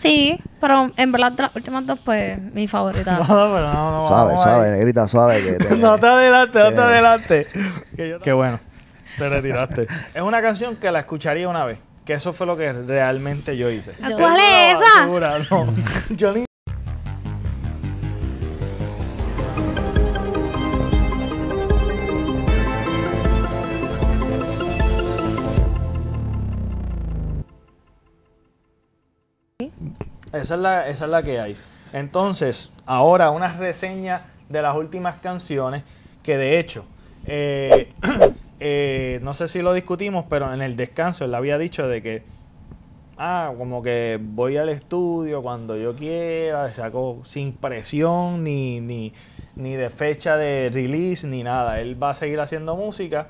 Sí, pero en verdad las últimas dos, pues, mi favorita. Suave, suave, negrita, suave. no te adelante, no te adelante. Qué bueno. Te retiraste. es una canción que la escucharía una vez. Que eso fue lo que realmente yo hice. Ah, ¿Cuál es esa? no. yo Esa es la, que hay. Entonces, ahora una reseña de las últimas canciones que de hecho, eh, eh, no sé si lo discutimos, pero en el descanso él había dicho de que, ah, como que voy al estudio cuando yo quiera, sin presión ni, ni, ni de fecha de release ni nada. Él va a seguir haciendo música,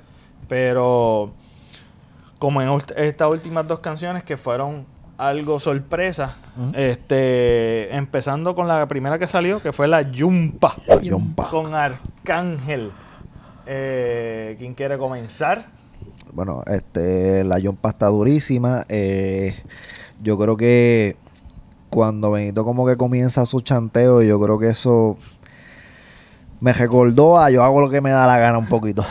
pero como en estas últimas dos canciones que fueron algo sorpresa. Este, empezando con la primera que salió, que fue la Yumpa. Con Arcángel. Eh, ¿Quién quiere comenzar? Bueno, este, la Yumpa está durísima. Eh, yo creo que cuando Benito como que comienza su chanteo, yo creo que eso me recordó a yo hago lo que me da la gana un poquito.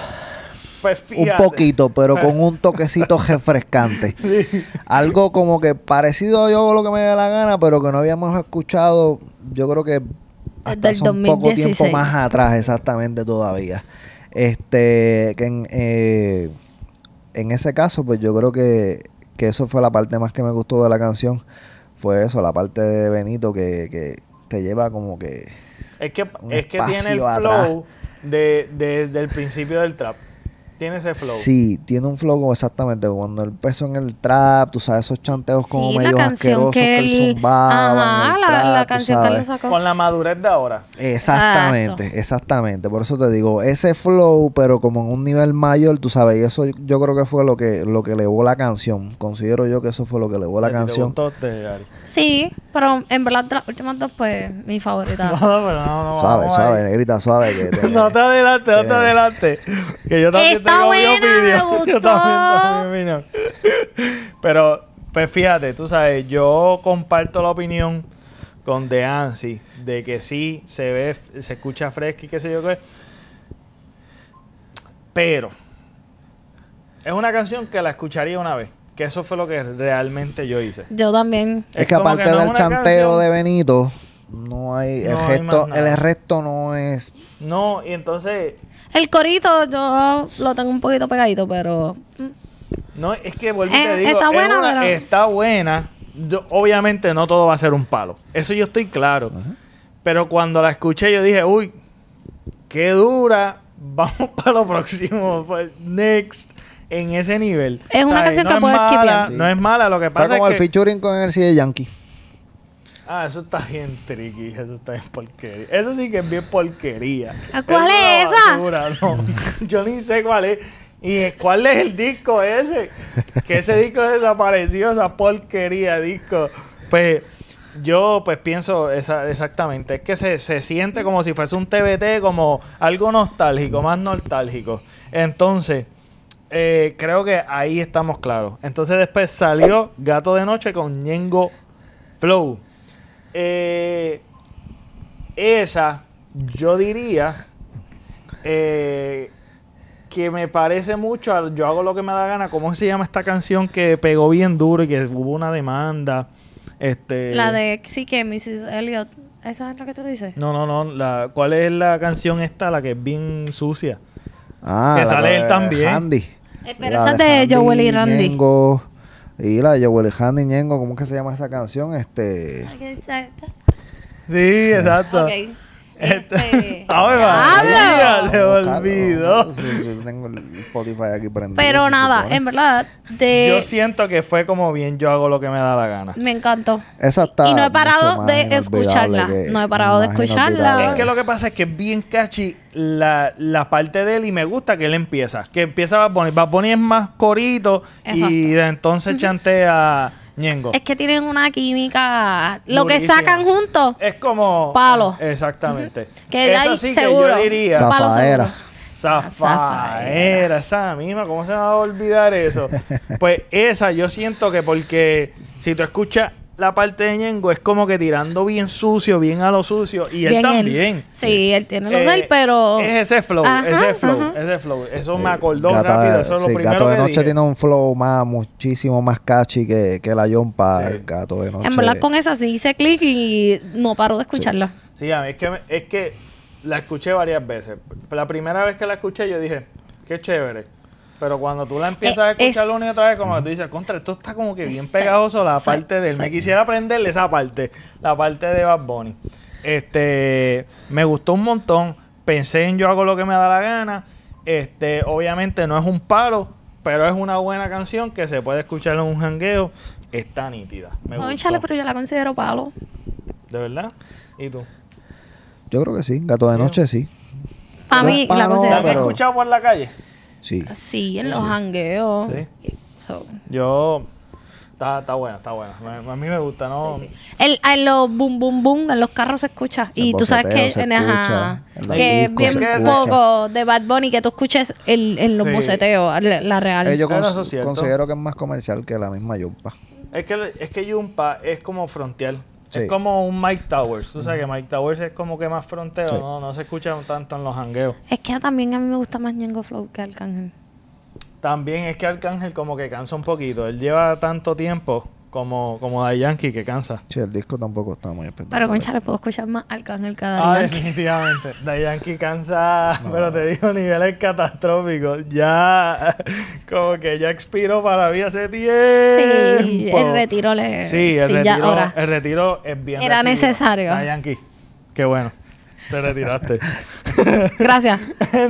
Pues un poquito, pero con un toquecito refrescante. Algo como que parecido yo a lo que me da la gana, pero que no habíamos escuchado, yo creo que hasta hace un poco tiempo más atrás, exactamente todavía. Este, que en, eh, ese caso, pues yo creo que, eso fue la parte más que me gustó de la canción. Fue eso, la parte de Benito que, te lleva como que. Es que, tiene el flow de, desde el principio del trap. Tiene ese flow. Sí, tiene un flow como exactamente cuando el peso en el trap, tú sabes, esos chanteos como medio asquerosos que él, zumbaba. en el trap, la canción sacó. Con la madurez de ahora. Exactamente, exactamente. Por eso te digo, ese flow, pero como en un nivel mayor, tú sabes, y eso yo creo que fue lo que, lo que elevó la canción. Considero yo que eso fue lo que elevó la canción. Te de Ari? Sí, pero en verdad las últimas dos, pues, mi favorita. no, pero no, no, suave, suave, negrita, suave. no te adelante, no te adelante. Que yo también este, está buena, me gustó. Yo también, Pero, pues fíjate, tú sabes, yo comparto la opinión con De Ansi de que sí se ve, se escucha fresco y qué sé yo qué. Pero es una canción que la escucharía una vez. Que eso fue lo que realmente yo hice. Yo también. Es, es que aparte del chanteo de Benito, no hay, el, resto, no es. No, y entonces. El corito yo lo tengo un poquito pegadito, pero. No, es que vuelvo eh, a Está buena, Está buena. obviamente no todo va a ser un palo. Eso yo estoy claro. Pero cuando la escuché, yo dije, uy, qué dura. Vamos para lo próximo. Pues, next en ese nivel. Es una canción no que puedes quitar. No es mala, lo que pasa es el featuring con el CD Yankee. Ah, eso está bien tricky, eso está bien porquería. Eso sí que es bien porquería. ¿Cuál es, esa? Yo ni sé cuál es. ¿Y cuál es el disco ese? Que ese disco desapareció, esa porquería disco. Pues yo pues pienso exactamente, es que se, siente como si fuese un TBT, como algo nostálgico, más nostálgico. Entonces, eh, creo que ahí estamos claros. Entonces después salió Gato de Noche con Ñengo Flow. Eh, esa, yo diría eh, que me parece mucho al Yo hago lo que me da gana. ¿Cómo se llama esta canción que pegó bien duro y que hubo una demanda? Este, la de sí que Mrs. Elliot. ¿Esa es la que tú dices? No, no, no. La, ¿Cuál es la canción esta, la que es bien sucia? Ah, que sale él también. Eh, pero esa es de, de Joel Randy. Y la de Joel ¿cómo es que se llama esa canción? Este. Exacto. Sí, exacto. Okay. Este... este ¡Habla! Se olvidó. tengo el Spotify aquí prendido. Pero nada, en verdad, Yo siento que fue como bien yo hago lo que me da la gana. Me encantó. Exactamente. Y no he parado de escucharla. No he parado de escucharla. Es que lo que pasa es que es bien catchy la, parte de él y me gusta que él empieza. Que empieza a poner más corito y de entonces chantea... Es que tienen una química. Lo que sacan juntos. Es como. Palo. Exactamente. Eso sí Que yo diría. Palo Zafaera, esa misma, ¿cómo se va a olvidar eso? Pues esa, yo siento que porque si tú escuchas la parte de Ñengo es como que tirando bien sucio, bien a lo sucio. Y bien él también. Sí, él tiene lo de él, eh, pero. Es ese flow, ese flow, ese flow. Eso me eh, acordó rápido. Eso es lo primero. Gato de Noche tiene un flow más, muchísimo más catchy que, que la Yompa. Sí. Gato de Noche. En verdad, con esa sí hice clic y no paro de escucharla. Sí, es que, es que la escuché varias veces. La primera vez que la escuché, yo dije, qué chévere pero cuando tú la eh, empiezas a escuchar la una otra vez, como tú dices, contra, esto está como que bien pegajoso la parte de él. Me quisiera aprenderle esa parte, la parte de Bad Bunny. Este, me gustó un montón. Pensé en yo hago lo que me da la gana. Este, obviamente no es un palo pero es una buena canción que se puede escuchar en un jangueo. Está nítida. Me no, chale, pero yo la considero palo. ¿De verdad? ¿Y tú? Yo creo que sí. Gato de noche, sí. A mí la considero. ¿La escuchado por la calle? Sí. Sí, en los hangueos. Yo. Está, está buena, está buena. A mí me gusta, ¿no? El, en los boom, boom, boom, en los carros se escucha. y tú sabes que en, escucha, que bien poco de Bad Bunny que tú escuches el, en los sí. boceteos, la, real. Eh, yo considero que es más comercial que la misma Yumpa. Es que, es que Yumpa es como frontier. Es como un Mike Towers. Tú sabes que Mike Towers es como que más fronteo, ¿no? se escucha tanto en los hangueos. Es que también a mí me gusta más Ñengo Flow que Arcángel. También es que Arcángel como que cansa un poquito. Él lleva tanto tiempo como, como de Yankee que cansa. Sí, el disco tampoco está muy espectacular. Pero concha, le puedo escuchar más al Arcángel cada a Ah, definitivamente. Daddy Yankee cansa, pero te digo, niveles catastróficos. Ya, como que ya expiró para mí hace tiempo. Sí, el retiro le... Sí, el, retiro, el retiro es bien Era necesario. Daddy Yankee, qué bueno. Te retiraste. Gracias.